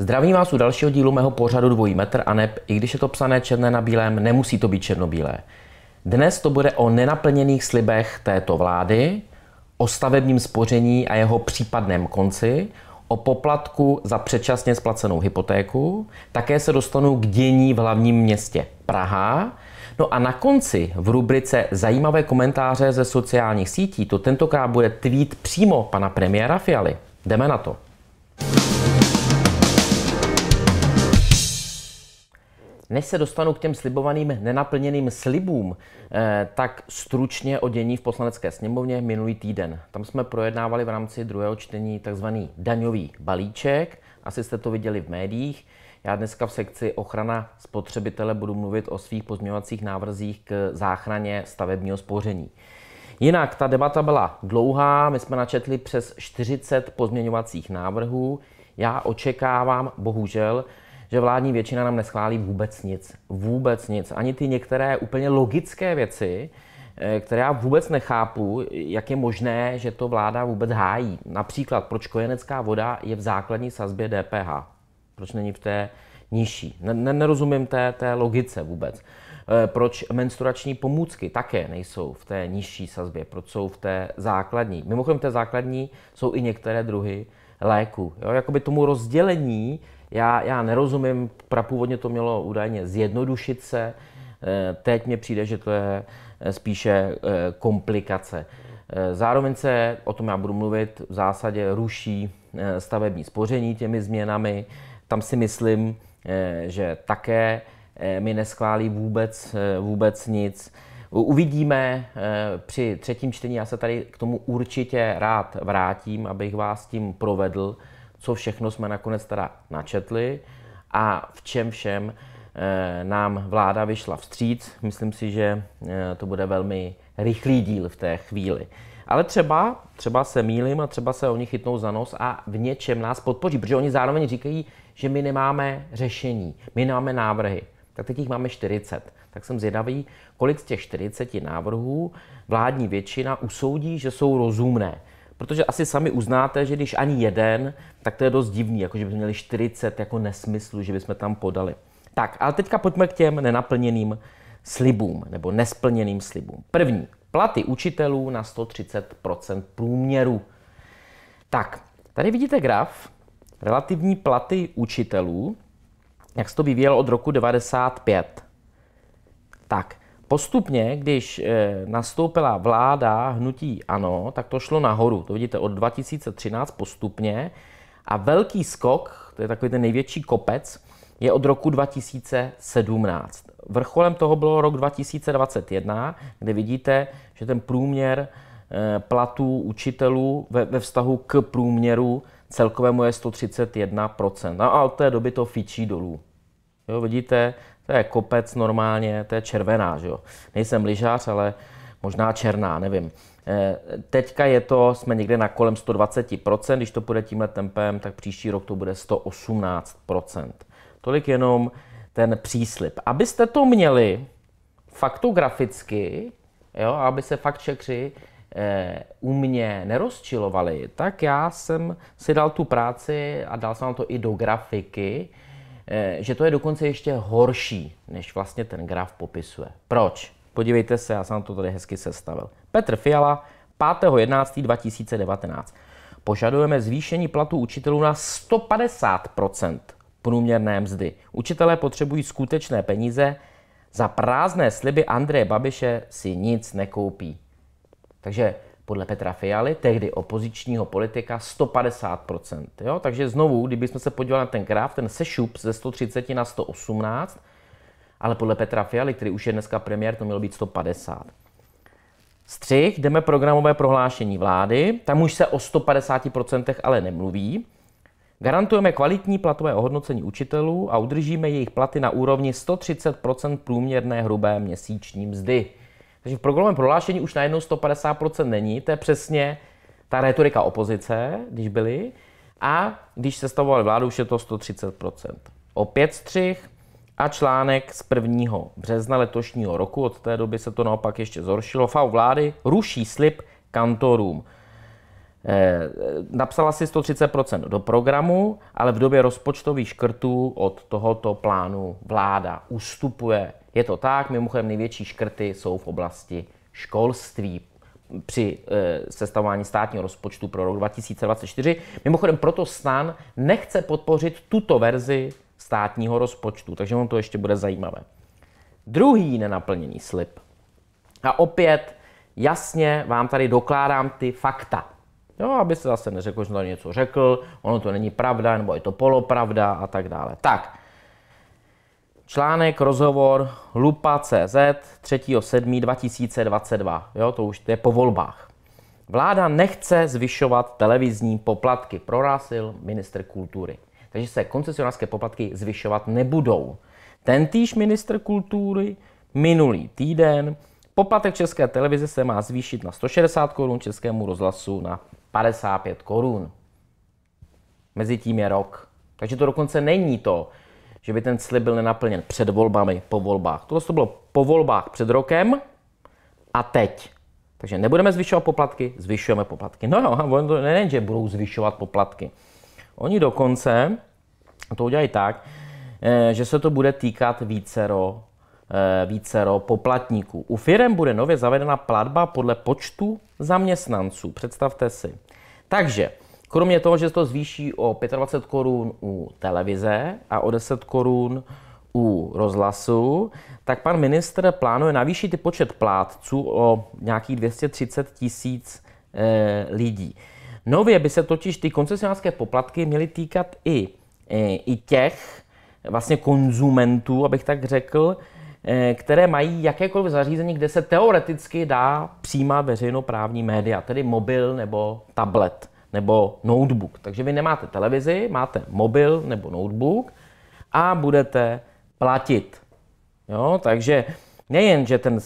Zdravím vás u dalšího dílu mého pořadu Dvojí metr a neb, i když je to psané černé na bílém, nemusí to být černobílé. Dnes to bude o nenaplněných slibech této vlády, o stavebním spoření a jeho případném konci, o poplatku za předčasně splacenou hypotéku, také se dostanu k dění v hlavním městě Praha. No a na konci v rubrice Zajímavé komentáře ze sociálních sítí to tentokrát bude tweet přímo pana premiéra Fialy. Jdeme na to. Než se dostanu k těm slibovaným nenaplněným slibům, eh, tak stručně o dění v poslanecké sněmovně minulý týden. Tam jsme projednávali v rámci druhého čtení takzvaný daňový balíček. Asi jste to viděli v médiích. Já dneska v sekci ochrana spotřebitele budu mluvit o svých pozměňovacích návrzích k záchraně stavebního spoření. Jinak ta debata byla dlouhá, my jsme načetli přes 40 pozměňovacích návrhů. Já očekávám, bohužel, že vládní většina nám neschválí vůbec nic. Vůbec nic. Ani ty některé úplně logické věci, eh, které já vůbec nechápu, jak je možné, že to vláda vůbec hájí. Například, proč kojenecká voda je v základní sazbě DPH? Proč není v té nižší? Nerozumím té, té logice vůbec. Eh, proč menstruační pomůcky také nejsou v té nižší sazbě? Proč jsou v té základní? Mimochodem, v té základní jsou i některé druhy léku. Jo? Jakoby tomu rozdělení já, já nerozumím, prapůvodně to mělo údajně zjednodušit se, eh, teď mně přijde, že to je eh, spíše eh, komplikace. Zároveň se, o tom já budu mluvit, v zásadě ruší stavební spoření těmi změnami. Tam si myslím, že také mi neschválí vůbec, vůbec nic. Uvidíme při třetím čtení, já se tady k tomu určitě rád vrátím, abych vás tím provedl co všechno jsme nakonec teda načetli a v čem všem eh, nám vláda vyšla vstříc. Myslím si, že eh, to bude velmi rychlý díl v té chvíli. Ale třeba, třeba se mílim a třeba se oni chytnou za nos a v něčem nás podpoří, protože oni zároveň říkají, že my nemáme řešení, my nemáme návrhy. Tak teď jich máme 40. Tak jsem zvědavý, kolik z těch 40 návrhů vládní většina usoudí, že jsou rozumné. Protože asi sami uznáte, že když ani jeden, tak to je dost divný, jako že bychom měli 40 jako nesmyslů, že bychom tam podali. Tak, ale teďka pojďme k těm nenaplněným slibům, nebo nesplněným slibům. První, platy učitelů na 130% průměru. Tak, tady vidíte graf, relativní platy učitelů, jak se to vyvíjelo od roku 95. Tak, Postupně, když eh, nastoupila vláda hnutí ANO, tak to šlo nahoru. To vidíte od 2013 postupně. A velký skok, to je takový ten největší kopec, je od roku 2017. Vrcholem toho bylo rok 2021, kde vidíte, že ten průměr eh, platů učitelů ve, ve vztahu k průměru celkovému je 131%. No a od té doby to fičí dolů. Jo, vidíte, to je kopec normálně, to je červená, že jo. Nejsem lyžař, ale možná černá, nevím. Eh, teďka je to, jsme někde na kolem 120%, když to půjde tímhle tempem, tak příští rok to bude 118%. Tolik jenom ten příslip. Abyste to měli faktograficky, jo, aby se fakt čekři eh, u mě nerozčilovali, tak já jsem si dal tu práci a dal jsem to i do grafiky, Eh, že to je dokonce ještě horší, než vlastně ten graf popisuje. Proč? Podívejte se, já jsem to tady hezky sestavil. Petr Fiala, 5.11.2019. Požadujeme zvýšení platu učitelů na 150 průměrné mzdy. Učitelé potřebují skutečné peníze, za prázdné sliby Andreje Babiše si nic nekoupí. Takže podle Petra Fialy, tehdy opozičního politika, 150%. Jo? Takže znovu, kdybychom se podívali na ten graf, ten sešup ze 130 na 118, ale podle Petra Fialy, který už je dneska premiér, to mělo být 150. Střih, jdeme programové prohlášení vlády, tam už se o 150% ale nemluví. Garantujeme kvalitní platové ohodnocení učitelů a udržíme jejich platy na úrovni 130 průměrné hrubé měsíční mzdy. Takže v programovém prohlášení už najednou 150% není, to je přesně ta retorika opozice, když byli, a když stavovali vládu, už je to 130%. Opět střih a článek z 1. března letošního roku, od té doby se to naopak ještě zhoršilo, FAO vlády ruší slib kantorům. Eh, napsala si 130% do programu, ale v době rozpočtových škrtů od tohoto plánu vláda ustupuje je to tak, mimochodem největší škrty jsou v oblasti školství při e, sestavování státního rozpočtu pro rok 2024. Mimochodem proto stan nechce podpořit tuto verzi státního rozpočtu, takže on to ještě bude zajímavé. Druhý nenaplněný slib. A opět jasně vám tady dokládám ty fakta. Jo, aby se zase neřekl, že jsem tady něco řekl, ono to není pravda, nebo je to polopravda a tak dále. Tak, Článek, rozhovor, lupa.cz 3.7.2022. Jo, to už je po volbách. Vláda nechce zvyšovat televizní poplatky, prorásil minister kultury. Takže se koncesionářské poplatky zvyšovat nebudou. týž minister kultury minulý týden poplatek České televize se má zvýšit na 160 korun, Českému rozhlasu na 55 korun. Mezitím je rok. Takže to dokonce není to, že by ten slib byl nenaplněn před volbami, po volbách. Tohle to bylo po volbách před rokem a teď. Takže nebudeme zvyšovat poplatky, zvyšujeme poplatky. No jo, no, oni to nejen, že budou zvyšovat poplatky. Oni dokonce to udělají tak, eh, že se to bude týkat vícero, eh, vícero poplatníků. U firm bude nově zavedena platba podle počtu zaměstnanců. Představte si. Takže Kromě toho, že to zvýší o 25 korun u televize a o 10 korun u rozhlasu, tak pan ministr plánuje navýšit počet plátců o nějakých 230 tisíc e, lidí. Nově by se totiž ty koncesionářské poplatky měly týkat i, i, eh, i těch vlastně konzumentů, abych tak řekl, e, které mají jakékoliv zařízení, kde se teoreticky dá přijímat veřejnoprávní média, tedy mobil nebo tablet nebo notebook. Takže vy nemáte televizi, máte mobil nebo notebook a budete platit. Jo? Takže nejen, že ten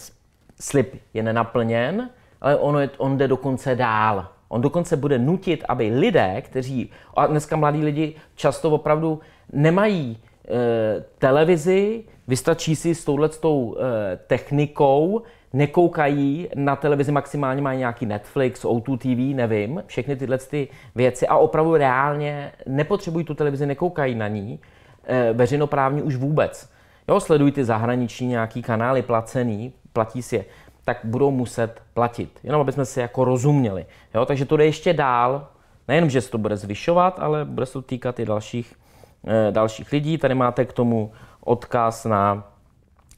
slib je nenaplněn, ale on, je, on jde dokonce dál. On dokonce bude nutit, aby lidé, kteří, a dneska mladí lidi často opravdu nemají e, televizi, vystačí si s touhletou e, technikou nekoukají na televizi, maximálně mají nějaký Netflix, O2 TV, nevím, všechny tyhle ty věci a opravdu reálně nepotřebují tu televizi, nekoukají na ní, e, veřejnoprávní už vůbec. Jo, sledují ty zahraniční nějaký kanály placený, platí si je, tak budou muset platit, jenom aby jsme si jako rozuměli. Jo, takže to jde ještě dál, nejenom, že se to bude zvyšovat, ale bude se to týkat i dalších, e, dalších lidí. Tady máte k tomu odkaz na,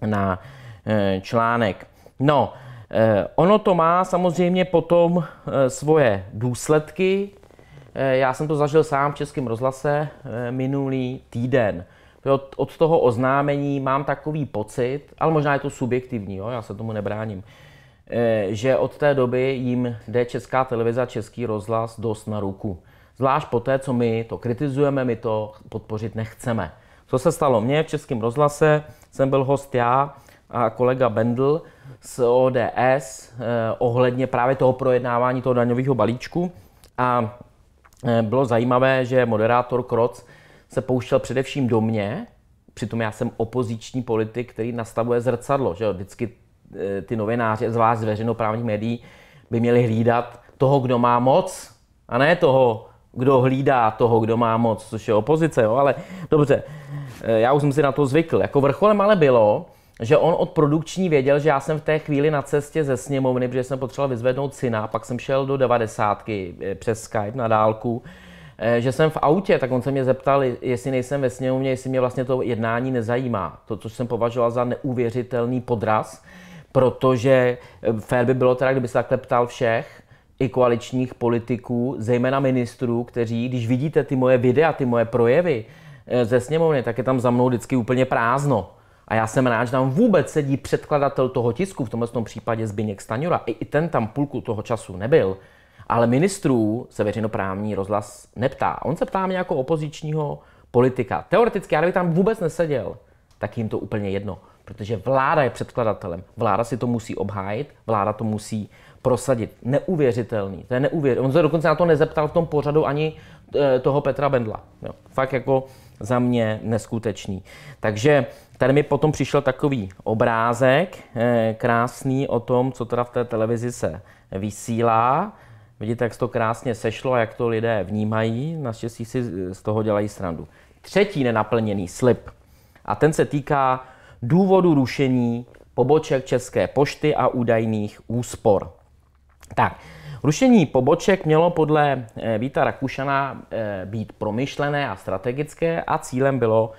na e, článek. No, eh, ono to má samozřejmě potom eh, svoje důsledky. Eh, já jsem to zažil sám v Českém rozhlase minulý týden. Od toho oznámení mám takový pocit, ale možná je to subjektivní, jo? já se tomu nebráním, že od té doby jim jde Česká televize a Český rozhlas dost na ruku. Zvlášť po té, co my to kritizujeme, my to podpořit nechceme. Co se stalo mně v Českém rozhlase, jsem byl host já, a kolega Bendl z ODS eh, ohledně právě toho projednávání toho daňového balíčku. A eh, bylo zajímavé, že moderátor Kroc se pouštěl především do mě, přitom já jsem opoziční politik, který nastavuje zrcadlo, že jo, vždycky eh, ty novináři, zvlášť z veřejnoprávních médií, by měli hlídat toho, kdo má moc, a ne toho, kdo hlídá toho, kdo má moc, což je opozice, jo, ale dobře, já už jsem si na to zvykl. Jako vrcholem ale bylo, že on od produkční věděl, že já jsem v té chvíli na cestě ze sněmovny, protože jsem potřeboval vyzvednout syna, pak jsem šel do 90 eh, přes Skype na dálku, eh, že jsem v autě, tak on se mě zeptal, jestli nejsem ve sněmovně, jestli mě vlastně to jednání nezajímá. To, co jsem považoval za neuvěřitelný podraz, protože eh, fér by bylo teda, kdyby se takhle ptal všech, i koaličních politiků, zejména ministrů, kteří, když vidíte ty moje videa, ty moje projevy ze sněmovny, tak je tam za mnou vždycky úplně prázdno. A já jsem rád, že tam vůbec sedí předkladatel toho tisku, v tomhle tom případě Zbigněk Staňura. I, I ten tam půlku toho času nebyl. Ale ministrů se veřejnoprávní rozhlas neptá. On se ptá mě jako opozičního politika. Teoreticky, já bych tam vůbec neseděl, tak jim to úplně jedno. Protože vláda je předkladatelem. Vláda si to musí obhájit, vláda to musí prosadit. Neuvěřitelný. To je neuvěřitelný. On se dokonce na to nezeptal v tom pořadu ani eh, toho Petra Bendla. Jo. Fakt jako za mě neskutečný. Takže Tady mi potom přišel takový obrázek eh, krásný o tom, co teda v té televizi se vysílá. Vidíte, jak se to krásně sešlo a jak to lidé vnímají. Naštěstí si z toho dělají srandu. Třetí nenaplněný slib. A ten se týká důvodu rušení poboček České pošty a údajných úspor. Tak, rušení poboček mělo podle eh, Víta Rakušana eh, být promyšlené a strategické a cílem bylo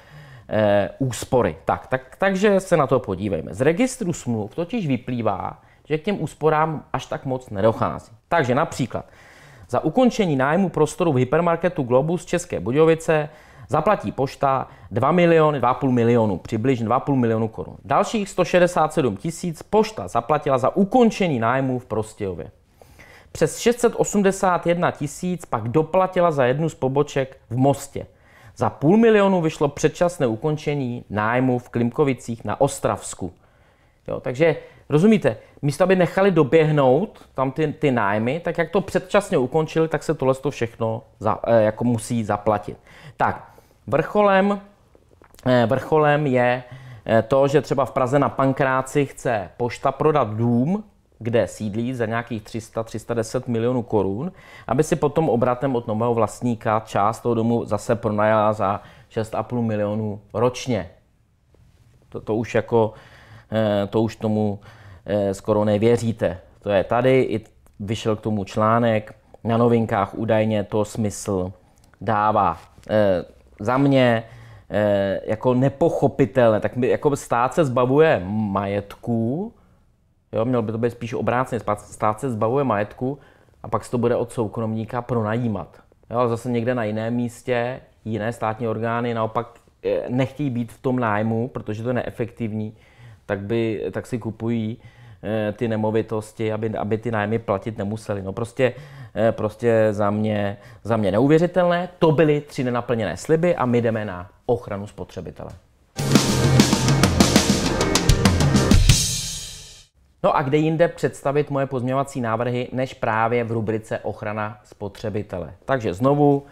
Eh, úspory. Tak, tak, takže se na to podívejme. Z registru smluv totiž vyplývá, že k těm úsporám až tak moc nedochází. Takže například za ukončení nájmu prostoru v hypermarketu Globus České Budějovice zaplatí pošta 2 miliony, 2,5 milionu, přibližně 2,5 milionu korun. Dalších 167 tisíc pošta zaplatila za ukončení nájmu v Prostějově. Přes 681 tisíc pak doplatila za jednu z poboček v Mostě – za půl milionu vyšlo předčasné ukončení nájmu v Klimkovicích na Ostravsku. Jo, takže rozumíte, místo aby nechali doběhnout tam ty, ty nájmy, tak jak to předčasně ukončili, tak se tohle to všechno za, eh, jako musí zaplatit. Tak, vrcholem, eh, vrcholem je eh, to, že třeba v Praze na Pankráci chce pošta prodat dům kde sídlí za nějakých 300-310 milionů korun, aby si potom obratem od nového vlastníka část toho domu zase pronajala za 6,5 milionů ročně. To, to už jako, eh, to už tomu eh, skoro nevěříte. To je tady, i vyšel k tomu článek, na novinkách údajně to smysl dává. Eh, za mě jako nepochopitelné, tak jako stát se zbavuje majetků, Jo, měl by to být spíš obráceně. Stát se zbavuje majetku a pak se to bude od soukromníka pronajímat. Jo, ale zase někde na jiném místě jiné státní orgány naopak eh, nechtějí být v tom nájmu, protože to je neefektivní, tak, by, tak si kupují eh, ty nemovitosti, aby, aby ty nájmy platit nemuseli. No prostě, eh, prostě za, mě, za mě neuvěřitelné. To byly tři nenaplněné sliby a my jdeme na ochranu spotřebitele. No a kde jinde představit moje pozměňovací návrhy, než právě v rubrice ochrana spotřebitele. Takže znovu,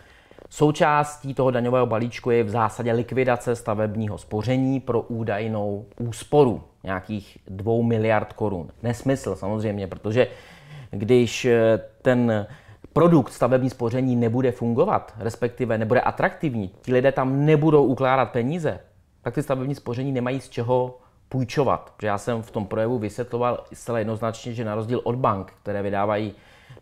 součástí toho daňového balíčku je v zásadě likvidace stavebního spoření pro údajnou úsporu nějakých 2 miliard korun. Nesmysl samozřejmě, protože když eh, ten produkt stavební spoření nebude fungovat, respektive nebude atraktivní, ti lidé tam nebudou ukládat peníze, tak ty stavební spoření nemají z čeho půjčovat. Protože já jsem v tom projevu vysvětloval zcela jednoznačně, že na rozdíl od bank, které vydávají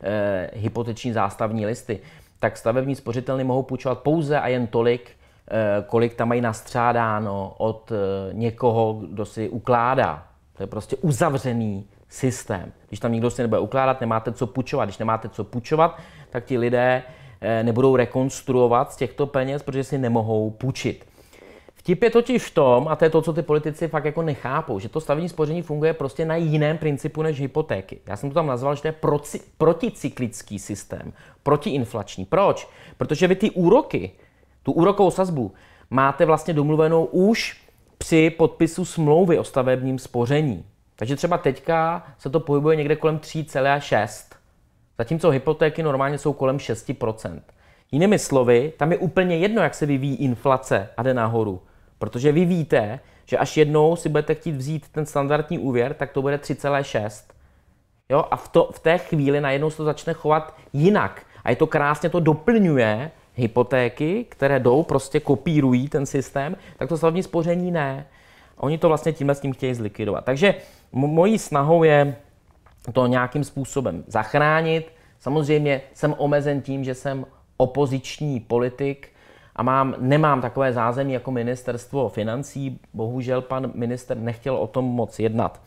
eh, hypoteční zástavní listy, tak stavební spořitelny mohou půjčovat pouze a jen tolik, eh, kolik tam mají nastřádáno od eh, někoho, kdo si ukládá. To je prostě uzavřený systém. Když tam nikdo si nebude ukládat, nemáte co půjčovat. Když nemáte co půjčovat, tak ti lidé eh, nebudou rekonstruovat z těchto peněz, protože si nemohou půjčit. Vtip je totiž v tom, a to je to, co ty politici fakt jako nechápou, že to stavební spoření funguje prostě na jiném principu než hypotéky. Já jsem to tam nazval, že to je proci, proticyklický systém, protiinflační. Proč? Protože vy ty úroky, tu úrokovou sazbu, máte vlastně domluvenou už při podpisu smlouvy o stavebním spoření. Takže třeba teďka se to pohybuje někde kolem 3,6, zatímco hypotéky normálně jsou kolem 6%. Jinými slovy, tam je úplně jedno, jak se vyvíjí inflace a jde nahoru. Protože vy víte, že až jednou si budete chtít vzít ten standardní úvěr, tak to bude 3,6. Jo? A v, to, v té chvíli najednou se to začne chovat jinak. A je to krásně, to doplňuje hypotéky, které jdou, prostě kopírují ten systém, tak to slavní spoření ne. Oni to vlastně tímhle s tím chtějí zlikvidovat. Takže mojí snahou je to nějakým způsobem zachránit. Samozřejmě jsem omezen tím, že jsem opoziční politik, a mám, nemám takové zázemí jako ministerstvo financí. Bohužel pan minister nechtěl o tom moc jednat.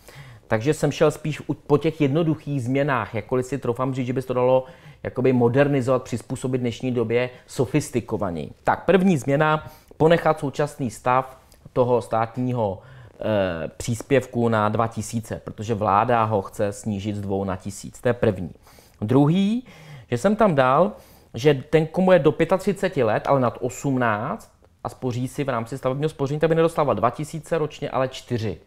Takže jsem šel spíš po těch jednoduchých změnách, jakkoliv si troufám říct, že by se to dalo jakoby modernizovat, přizpůsobit dnešní době sofistikovaněji. Tak první změna, ponechat současný stav toho státního e, příspěvku na 2000, protože vláda ho chce snížit z dvou na tisíc. To je první. Druhý, že jsem tam dal že ten, komu je do 35 let, ale nad 18 a spoří si v rámci stavebního spoření, tak by nedostával 2000 ročně, ale 4.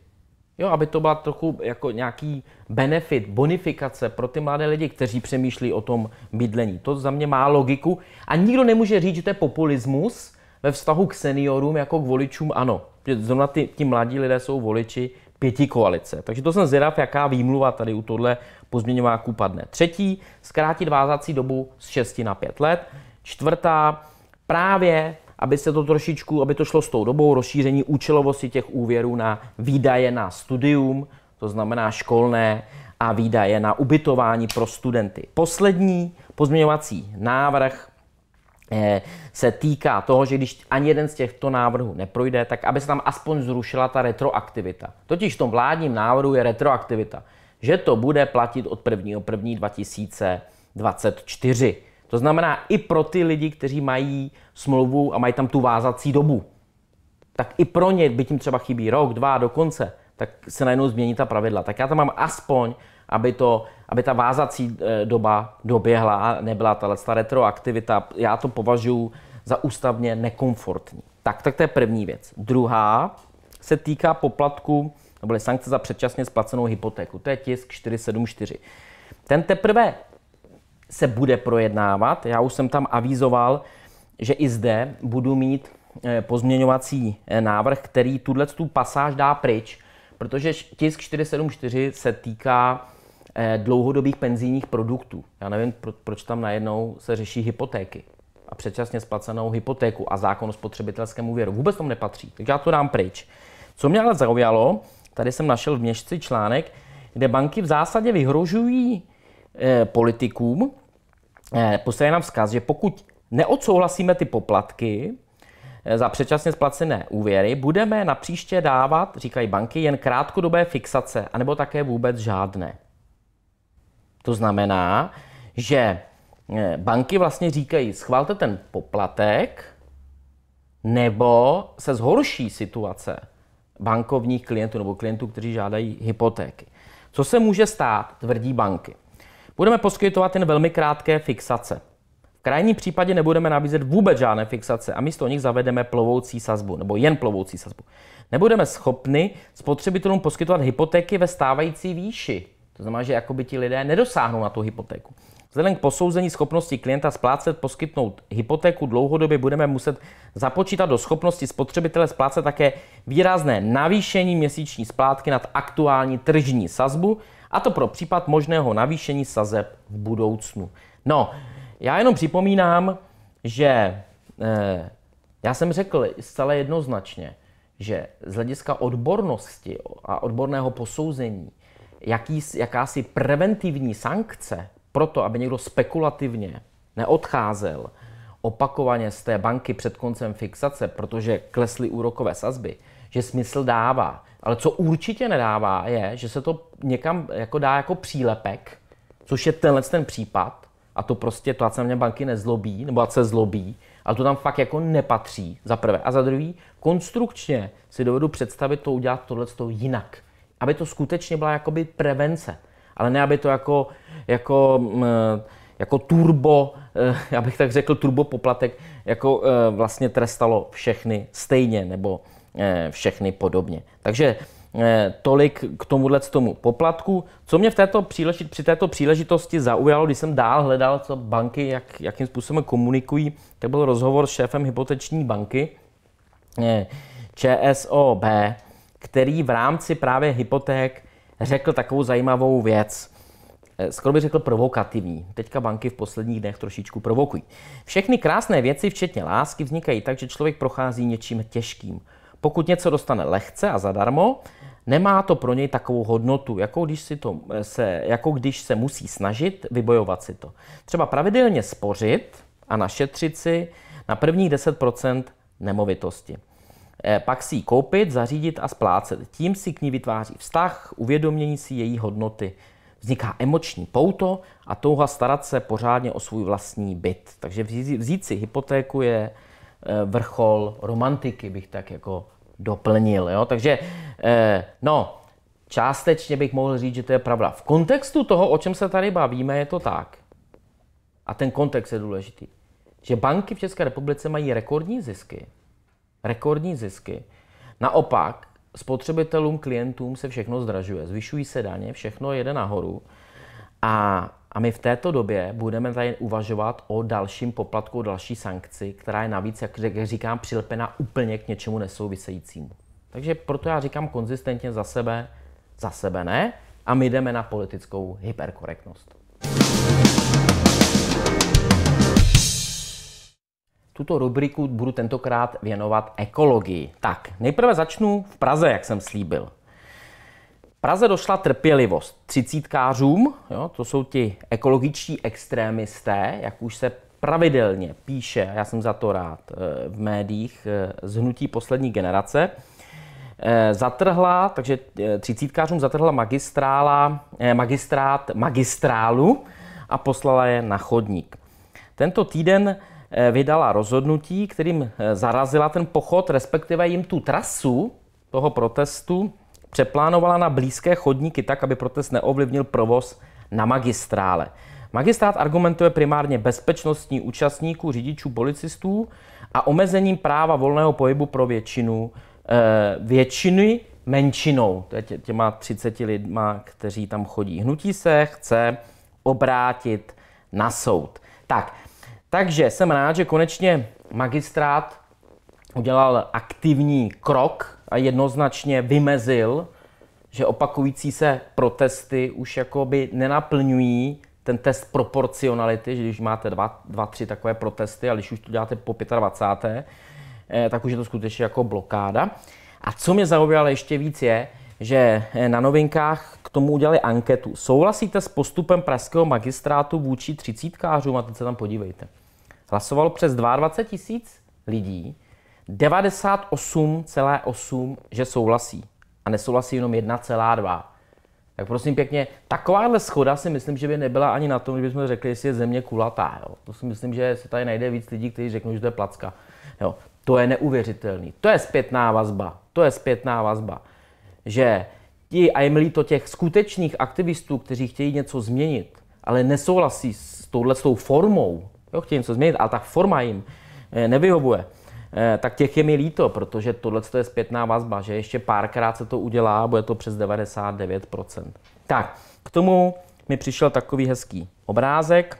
Jo, aby to byla trochu jako nějaký benefit, bonifikace pro ty mladé lidi, kteří přemýšlí o tom bydlení. To za mě má logiku a nikdo nemůže říct, že to je populismus ve vztahu k seniorům jako k voličům ano. Že zrovna ti mladí lidé jsou voliči pěti koalice. Takže to jsem zvědav, jaká výmluva tady u tohle pozměňováku padne. Třetí, zkrátit vázací dobu z 6 na 5 let. Čtvrtá, právě aby se to trošičku, aby to šlo s tou dobou, rozšíření účelovosti těch úvěrů na výdaje na studium, to znamená školné a výdaje na ubytování pro studenty. Poslední pozměňovací návrh Eh, se týká toho, že když ani jeden z těchto návrhů neprojde, tak aby se tam aspoň zrušila ta retroaktivita. Totiž v tom vládním návrhu je retroaktivita, že to bude platit od 1. 1. 2024. To znamená i pro ty lidi, kteří mají smlouvu a mají tam tu vázací dobu, tak i pro ně by tím třeba chybí rok, dva dokonce, tak se najednou změní ta pravidla. Tak já tam mám aspoň, aby, to, aby ta vázací eh, doba doběhla a nebyla tahle ta retroaktivita. Já to považuji za ústavně nekomfortní. Tak, tak to je první věc. Druhá se týká poplatku nebo sankce za předčasně splacenou hypotéku. To je tisk 474. Ten teprve se bude projednávat. Já už jsem tam avízoval, že i zde budu mít eh, pozměňovací eh, návrh, který tuhle tu pasáž dá pryč protože tisk 474 se týká eh, dlouhodobých penzijních produktů. Já nevím, proč tam najednou se řeší hypotéky a předčasně splacenou hypotéku a zákon o spotřebitelském úvěru. Vůbec tomu nepatří, tak já to dám pryč. Co mě ale zaujalo, tady jsem našel v Měšci článek, kde banky v zásadě vyhrožují eh, politikům, eh, posílají nám vzkaz, že pokud neodsouhlasíme ty poplatky, Eh, za předčasně splacené úvěry budeme na příště dávat, říkají banky, jen krátkodobé fixace, anebo také vůbec žádné. To znamená, že eh, banky vlastně říkají, schválte ten poplatek, nebo se zhorší situace bankovních klientů nebo klientů, kteří žádají hypotéky. Co se může stát, tvrdí banky. Budeme poskytovat jen velmi krátké fixace. V krajním případě nebudeme nabízet vůbec žádné fixace a místo nich zavedeme plovoucí sazbu, nebo jen plovoucí sazbu. Nebudeme schopni spotřebitelům poskytovat hypotéky ve stávající výši. To znamená, že jakoby ti lidé nedosáhnou na tu hypotéku. Vzhledem k posouzení schopnosti klienta splácet poskytnout hypotéku dlouhodobě budeme muset započítat do schopnosti spotřebitele splácet také výrazné navýšení měsíční splátky nad aktuální tržní sazbu, a to pro případ možného navýšení sazeb v budoucnu. No, já jenom připomínám, že eh, já jsem řekl zcela jednoznačně, že z hlediska odbornosti a odborného posouzení, jaký, jakási preventivní sankce pro to, aby někdo spekulativně neodcházel opakovaně z té banky před koncem fixace, protože klesly úrokové sazby, že smysl dává. Ale co určitě nedává, je, že se to někam jako dá jako přílepek, což je tenhle ten případ, a to prostě, to ať se na mě banky nezlobí, nebo ať se zlobí, ale to tam fakt jako nepatří, za prvé. A za druhý, konstrukčně si dovedu představit to udělat tohle jinak. Aby to skutečně byla jakoby prevence, ale ne aby to jako, jako, mm, jako turbo, eh, já bych tak řekl turbo poplatek, jako eh, vlastně trestalo všechny stejně nebo eh, všechny podobně. Takže Eh, tolik k tomuhle tomu poplatku. Co mě v této při této příležitosti zaujalo, když jsem dál hledal, co banky, jak, jakým způsobem komunikují, tak byl rozhovor s šéfem hypoteční banky eh, ČSOB, který v rámci právě hypoték řekl takovou zajímavou věc. Eh, skoro bych řekl provokativní. Teďka banky v posledních dnech trošičku provokují. Všechny krásné věci, včetně lásky, vznikají tak, že člověk prochází něčím těžkým. Pokud něco dostane lehce a zadarmo, nemá to pro něj takovou hodnotu, jako když, si to eh, se, jako když se musí snažit vybojovat si to. Třeba pravidelně spořit a našetřit si na prvních 10 nemovitosti. Eh, pak si ji koupit, zařídit a splácet. Tím si k ní vytváří vztah, uvědomění si její hodnoty. Vzniká emoční pouto a touha starat se pořádně o svůj vlastní byt. Takže vzít si hypotéku je Eh, vrchol romantiky, bych tak jako doplnil. Jo? Takže eh, no, částečně bych mohl říct, že to je pravda. V kontextu toho, o čem se tady bavíme, je to tak. A ten kontext je důležitý. Že banky v České republice mají rekordní zisky. Rekordní zisky. Naopak, spotřebitelům, klientům se všechno zdražuje. Zvyšují se daně, všechno jede nahoru. A a my v této době budeme tady uvažovat o dalším poplatku, o další sankci, která je navíc, jak říkám, přilepena úplně k něčemu nesouvisejícímu. Takže proto já říkám konzistentně za sebe, za sebe ne, a my jdeme na politickou hyperkorektnost. Tuto rubriku budu tentokrát věnovat ekologii. Tak, nejprve začnu v Praze, jak jsem slíbil. Praze došla trpělivost třicítkářům, jo, to jsou ti ekologičtí extrémisté, jak už se pravidelně píše, já jsem za to rád, eh, v médiích eh, z hnutí poslední generace, eh, zatrhla, takže třicítkářům zatrhla magistrála, magistrát magistrálu a poslala je na chodník. Tento týden vydala rozhodnutí, kterým zarazila ten pochod, respektive jim tu trasu toho protestu přeplánovala na blízké chodníky tak, aby protest neovlivnil provoz na magistrále. Magistrát argumentuje primárně bezpečnostní účastníků, řidičů, policistů a omezením práva volného pohybu pro většinu, eh, většiny menšinou, to těma 30 lidma, kteří tam chodí. Hnutí se chce obrátit na soud. Tak, takže jsem rád, že konečně magistrát udělal aktivní krok a jednoznačně vymezil, že opakující se protesty už jakoby nenaplňují ten test proporcionality, že když máte dva, dva tři takové protesty, a když už to děláte po 25., eh, tak už je to skutečně jako blokáda. A co mě zaujalo ještě víc je, že eh, na novinkách k tomu udělali anketu. Souhlasíte s postupem pražského magistrátu vůči třicítkářům? A teď se tam podívejte. Hlasovalo přes 22 tisíc lidí, 98,8, že souhlasí a nesouhlasí jenom 1,2. Tak prosím pěkně, takováhle schoda si myslím, že by nebyla ani na tom, kdybychom řekli, jestli je země kulatá. Jo. To si myslím, že se tady najde víc lidí, kteří řeknou, že to je placka. Jo. To je neuvěřitelný. To je zpětná vazba. To je zpětná vazba. Že ti, a je milí to těch skutečných aktivistů, kteří chtějí něco změnit, ale nesouhlasí s tou formou, jo, chtějí něco změnit, ale ta forma jim eh, nevyhovuje, Eh, tak těch je mi líto, protože tohle je zpětná vazba, že ještě párkrát se to udělá a bude to přes 99%. Tak, k tomu mi přišel takový hezký obrázek.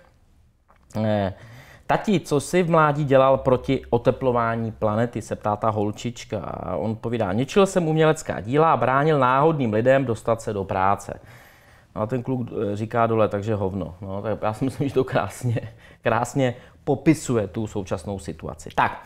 Eh, tati, co jsi v mládí dělal proti oteplování planety, se ptá ta holčička. A on povídá, ničil jsem umělecká díla a bránil náhodným lidem dostat se do práce. No a ten kluk eh, říká dole, takže hovno. No, tak já si myslím, že to krásně, krásně popisuje tu současnou situaci. Tak,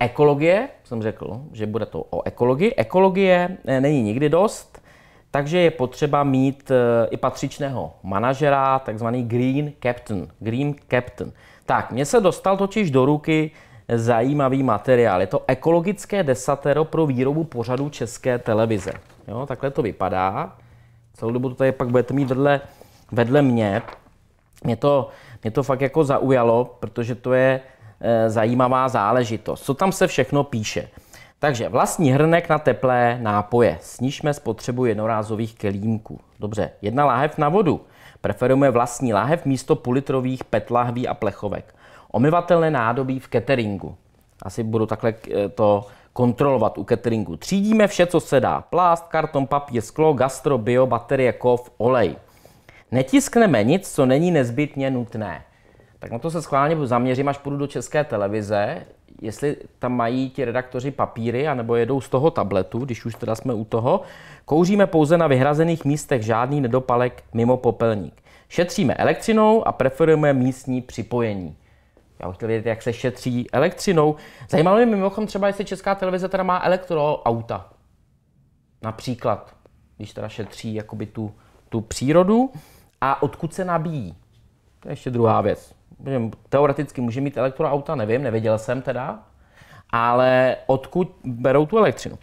ekologie, jsem řekl, že bude to o ekologii. Ekologie eh, není nikdy dost, takže je potřeba mít eh, i patřičného manažera, takzvaný Green Captain. Green Captain. Tak, mně se dostal totiž do ruky zajímavý materiál. Je to ekologické desatero pro výrobu pořadu České televize. Jo, takhle to vypadá. Celou dobu to tady pak budete mít vedle, vedle mě. Mě to, mě to fakt jako zaujalo, protože to je Eh, zajímavá záležitost. Co tam se všechno píše? Takže vlastní hrnek na teplé nápoje. Snížme spotřebu jednorázových kelímků. Dobře, jedna láhev na vodu. Preferujeme vlastní láhev místo půlitrových PET lahví a plechovek. Omyvatelné nádobí v cateringu. Asi budu takhle eh, to kontrolovat u cateringu. Třídíme vše, co se dá. Plást, karton, papír, sklo, gastro, bio, baterie, kov, olej. Netiskneme nic, co není nezbytně nutné. Tak na to se schválně zaměřím, až půjdu do České televize, jestli tam mají ti redaktoři papíry, anebo jedou z toho tabletu, když už teda jsme u toho. Kouříme pouze na vyhrazených místech, žádný nedopalek mimo popelník. Šetříme elektřinou a preferujeme místní připojení. Já bych chtěl vědět, jak se šetří elektřinou. Zajímalo mě mimochodem třeba, jestli Česká televize teda má elektroauta. Například, když teda šetří jakoby tu, tu přírodu a odkud se nabíjí. To je ještě druhá věc teoreticky může mít elektroauta, nevím, nevěděl jsem teda, ale odkud berou tu elektřinu.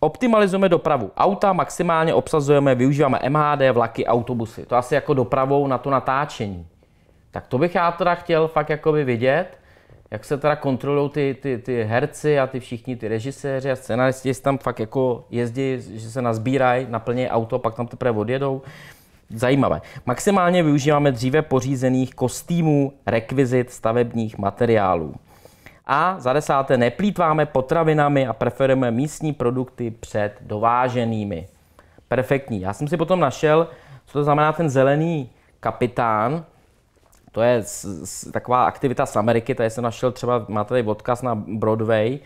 Optimalizujeme dopravu. Auta maximálně obsazujeme, využíváme MHD, vlaky, autobusy. To asi jako dopravou na to natáčení. Tak to bych já teda chtěl fakt jakoby vidět, jak se teda kontrolují ty, ty, ty herci a ty všichni ty režiséři a scenaristi, jestli tam fakt jako jezdí, že se nazbírají, naplnějí auto, pak tam teprve odjedou zajímavé. Maximálně využíváme dříve pořízených kostýmů, rekvizit, stavebních materiálů. A za desáté, neplýtváme potravinami a preferujeme místní produkty před dováženými. Perfektní. Já jsem si potom našel, co to znamená ten zelený kapitán. To je z, z, taková aktivita z Ameriky, tady jsem našel třeba, má tady odkaz na Broadway,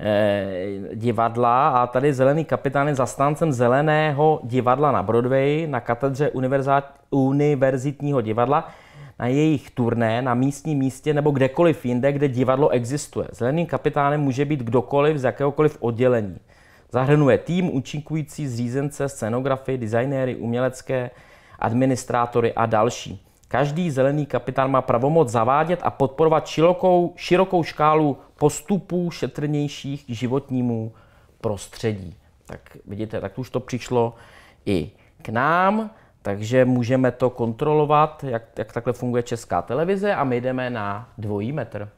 Eh, divadla a tady Zelený kapitán je zastáncem Zeleného divadla na Broadway na katedře univerzitního divadla na jejich turné, na místním místě nebo kdekoliv jinde, kde divadlo existuje. Zeleným kapitánem může být kdokoliv z jakéhokoliv oddělení. Zahrnuje tým účinkující zřízence, scenografy, designéry, umělecké administrátory a další. Každý zelený kapitán má pravomoc zavádět a podporovat širokou, širokou škálu postupů šetrnějších k životnímu prostředí. Tak vidíte, tak už to přišlo i k nám, takže můžeme to kontrolovat, jak, jak takhle funguje česká televize a my jdeme na dvojí metr.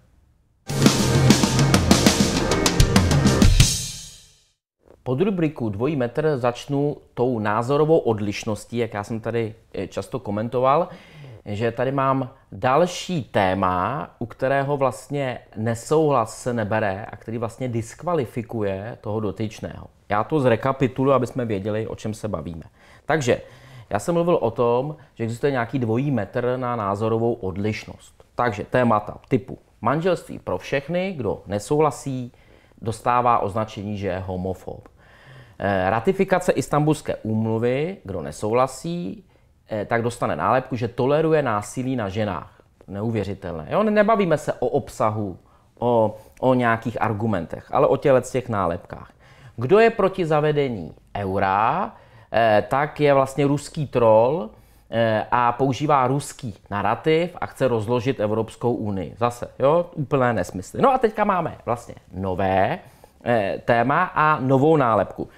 Pod rubriku dvojí metr začnu tou názorovou odlišností, jak já jsem tady eh, často komentoval že tady mám další téma, u kterého vlastně nesouhlas se nebere a který vlastně diskvalifikuje toho dotyčného. Já to zrekapituluji, aby jsme věděli, o čem se bavíme. Takže já jsem mluvil o tom, že existuje nějaký dvojí metr na názorovou odlišnost. Takže témata typu manželství pro všechny, kdo nesouhlasí, dostává označení, že je homofob. Eh, ratifikace istambulské úmluvy, kdo nesouhlasí, Eh, tak dostane nálepku, že toleruje násilí na ženách. Neuvěřitelné. Jo, nebavíme se o obsahu, o, o nějakých argumentech, ale o těle těch nálepkách. Kdo je proti zavedení eura, eh, tak je vlastně ruský troll eh, a používá ruský narrativ a chce rozložit Evropskou unii. Zase, jo, úplné nesmysly. No a teďka máme vlastně nové téma a novou nálepku.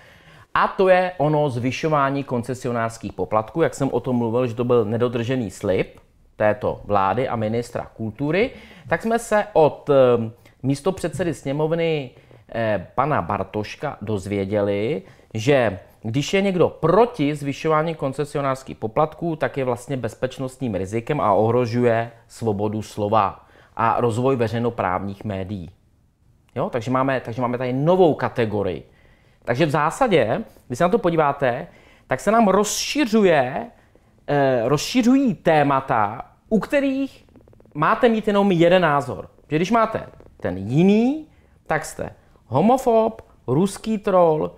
A to je ono zvyšování koncesionářských poplatků, jak jsem o tom mluvil, že to byl nedodržený slib této vlády a ministra kultury, tak jsme se od eh, místo předsedy sněmovny eh, pana Bartoška dozvěděli, že když je někdo proti zvyšování koncesionářských poplatků, tak je vlastně bezpečnostním rizikem a ohrožuje svobodu slova a rozvoj veřejnoprávních médií. Jo? Takže, máme, takže máme tady novou kategorii takže v zásadě, když se na to podíváte, tak se nám rozšiřuje, eh, rozšiřují témata, u kterých máte mít jenom jeden názor. Že když máte ten jiný, tak jste homofob, ruský troll,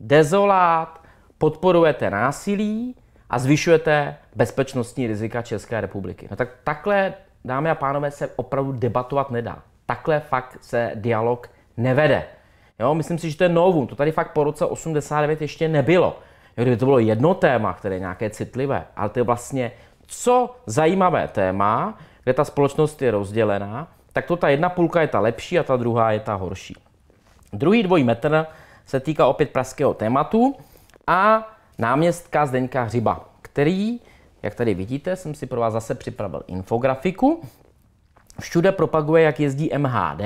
dezolát, podporujete násilí a zvyšujete bezpečnostní rizika České republiky. No tak takhle, dámy a pánové, se opravdu debatovat nedá. Takhle fakt se dialog nevede. Jo, myslím si, že to je novum. To tady fakt po roce 89 ještě nebylo. Jo, kdyby to bylo jedno téma, které je nějaké citlivé, ale to je vlastně co zajímavé téma, kde ta společnost je rozdělená, tak to ta jedna půlka je ta lepší a ta druhá je ta horší. Druhý dvojí metr se týká opět pražského tématu a náměstka Zdeňka Hřiba, který, jak tady vidíte, jsem si pro vás zase připravil infografiku. Všude propaguje, jak jezdí MHD.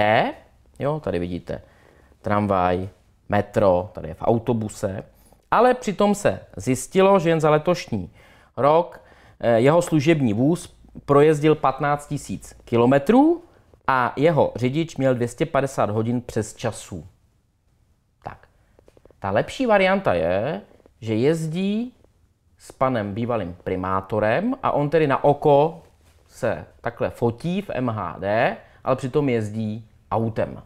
Jo, tady vidíte tramvaj, metro, tady je v autobuse. Ale přitom se zjistilo, že jen za letošní rok eh, jeho služební vůz projezdil 15 000 kilometrů a jeho řidič měl 250 hodin přes času. Tak. Ta lepší varianta je, že jezdí s panem bývalým primátorem a on tedy na oko se takhle fotí v MHD, ale přitom jezdí autem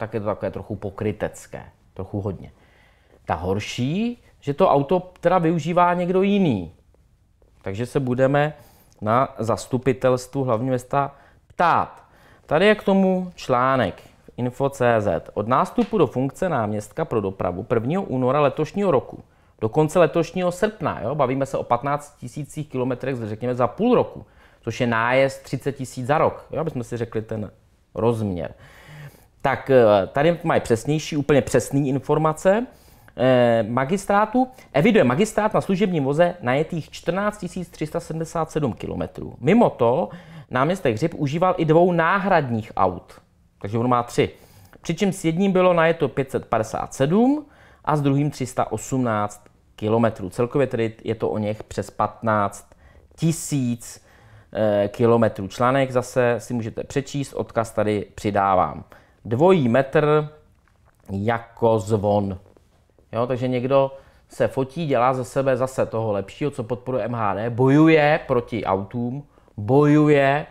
tak je to takové trochu pokrytecké, trochu hodně. Ta horší, že to auto teda využívá někdo jiný. Takže se budeme na zastupitelstvu hlavního města ptát. Tady je k tomu článek info.cz. Od nástupu do funkce náměstka pro dopravu 1. února letošního roku do konce letošního srpna, jo, bavíme se o 15 tisících kilometrech, řekněme, za půl roku, což je nájezd 30 tisíc za rok, jo, abychom si řekli ten rozměr tak eh, tady mají přesnější, úplně přesné informace eh, magistrátu. Eviduje magistrát na služebním voze najetých 14 377 km. Mimo to náměstek Hřib užíval i dvou náhradních aut, takže on má tři. Přičemž s jedním bylo najeto 557 a s druhým 318 km. Celkově tedy je to o něch přes 15 tisíc eh, kilometrů. Článek zase si můžete přečíst, odkaz tady přidávám dvojí metr jako zvon. Jo, takže někdo se fotí, dělá ze sebe zase toho lepšího, co podporuje MHD, bojuje proti autům, bojuje,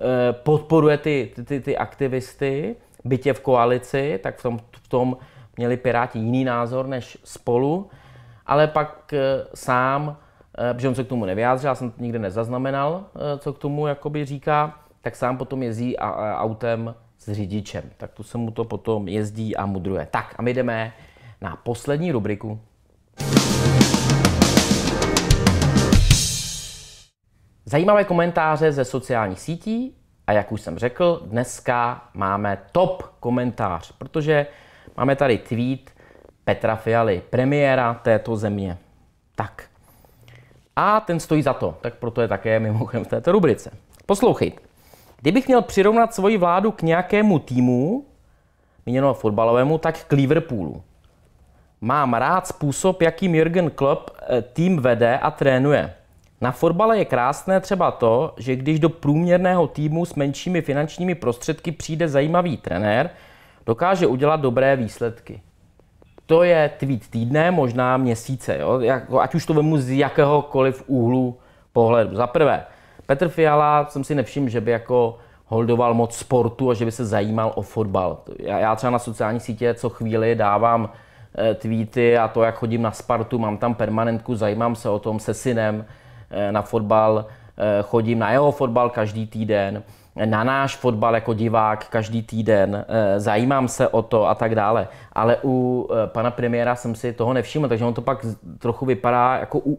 eh, podporuje ty, ty, ty, ty aktivisty, bytě v koalici, tak v tom, v tom měli Piráti jiný názor než spolu, ale pak eh, sám, eh, protože on se k tomu nevyjádřil, já jsem to nikdy nezaznamenal, co k tomu jakoby říká, tak sám potom jezdí a autem s řidičem. Tak to se mu to potom jezdí a mudruje. Tak a my jdeme na poslední rubriku. Zajímavé komentáře ze sociálních sítí a jak už jsem řekl, dneska máme top komentář, protože máme tady tweet Petra Fialy, premiéra této země. Tak. A ten stojí za to, tak proto je také mimochodem v této rubrice. Poslouchejte. Kdybych měl přirovnat svoji vládu k nějakému týmu, měněno fotbalovému, tak k Liverpoolu. Mám rád způsob, jakým Jürgen Klopp eh, tým vede a trénuje. Na fotbale je krásné třeba to, že když do průměrného týmu s menšími finančními prostředky přijde zajímavý trenér, dokáže udělat dobré výsledky. To je tweet týdne, možná měsíce, jo? Jako, ať už to vemu z jakéhokoliv úhlu pohledu. Za prvé, Petr Fiala jsem si nevšiml, že by jako holdoval moc sportu a že by se zajímal o fotbal. Já, já třeba na sociální sítě co chvíli dávám e, tweety a to, jak chodím na Spartu, mám tam permanentku, zajímám se o tom se synem e, na fotbal, e, chodím na jeho fotbal každý týden na náš fotbal jako divák každý týden, eh, zajímám se o to a tak dále. Ale u eh, pana premiéra jsem si toho nevšiml, takže on to pak trochu vypadá jako, u,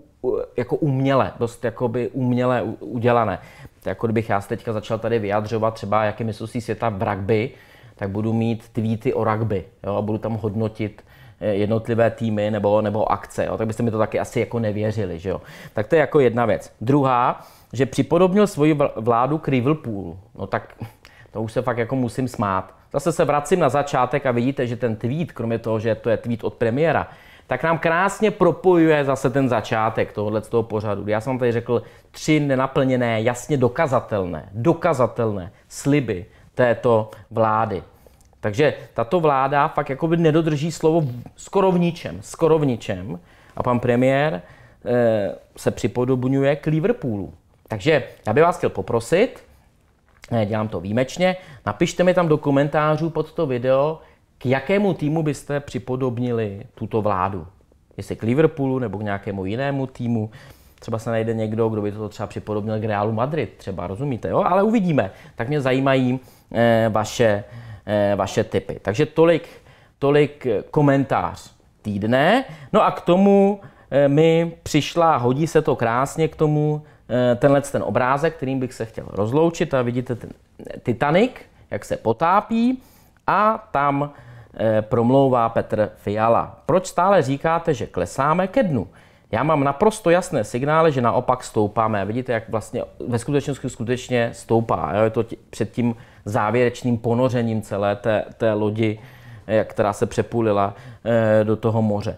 jako uměle, dost jakoby uměle udělané. Tak jako kdybych já teďka začal tady vyjadřovat třeba, jaký mistrovství světa v rugby, tak budu mít tweety o rugby jo, a budu tam hodnotit eh, jednotlivé týmy nebo, nebo akce. Jo, tak byste mi to taky asi jako nevěřili. Že jo? Tak to je jako jedna věc. Druhá, že připodobnil svoji vládu k Riverpoolu. No tak to už se fakt jako musím smát. Zase se vracím na začátek a vidíte, že ten tweet, kromě toho, že to je tweet od premiéra, tak nám krásně propojuje zase ten začátek tohohle z toho pořadu. Já jsem tady řekl tři nenaplněné, jasně dokazatelné, dokazatelné sliby této vlády. Takže tato vláda fakt jako by nedodrží slovo skoro v ničem, skoro v ničem. A pan premiér eh, se připodobňuje k Liverpoolu. Takže já bych vás chtěl poprosit, eh, dělám to výjimečně, napište mi tam do komentářů pod to video, k jakému týmu byste připodobnili tuto vládu. Jestli k Liverpoolu nebo k nějakému jinému týmu. Třeba se najde někdo, kdo by to třeba připodobnil k Realu Madrid, třeba, rozumíte, jo? Ale uvidíme. Tak mě zajímají eh, vaše, eh, vaše typy. Takže tolik, tolik eh, komentář týdne. No a k tomu eh, mi přišla, hodí se to krásně k tomu, Eh, tenhle ten obrázek, kterým bych se chtěl rozloučit. A vidíte ten Titanic, jak se potápí a tam eh, promlouvá Petr Fiala. Proč stále říkáte, že klesáme ke dnu? Já mám naprosto jasné signály, že naopak stoupáme. Vidíte, jak vlastně ve skutečnosti skutečně stoupá. Je to tě, před tím závěrečným ponořením celé té, té lodi, eh, která se přepůlila do toho moře.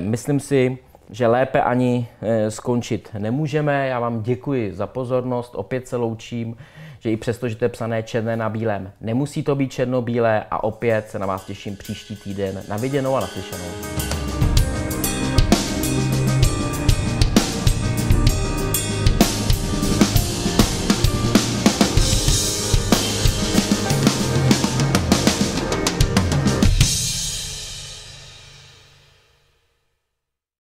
myslím si, že lépe ani eh, skončit nemůžeme. Já vám děkuji za pozornost, opět se loučím, že i přesto, že to je psané černé na bílém, nemusí to být černobílé a opět se na vás těším příští týden. Na viděnou a naslyšenou.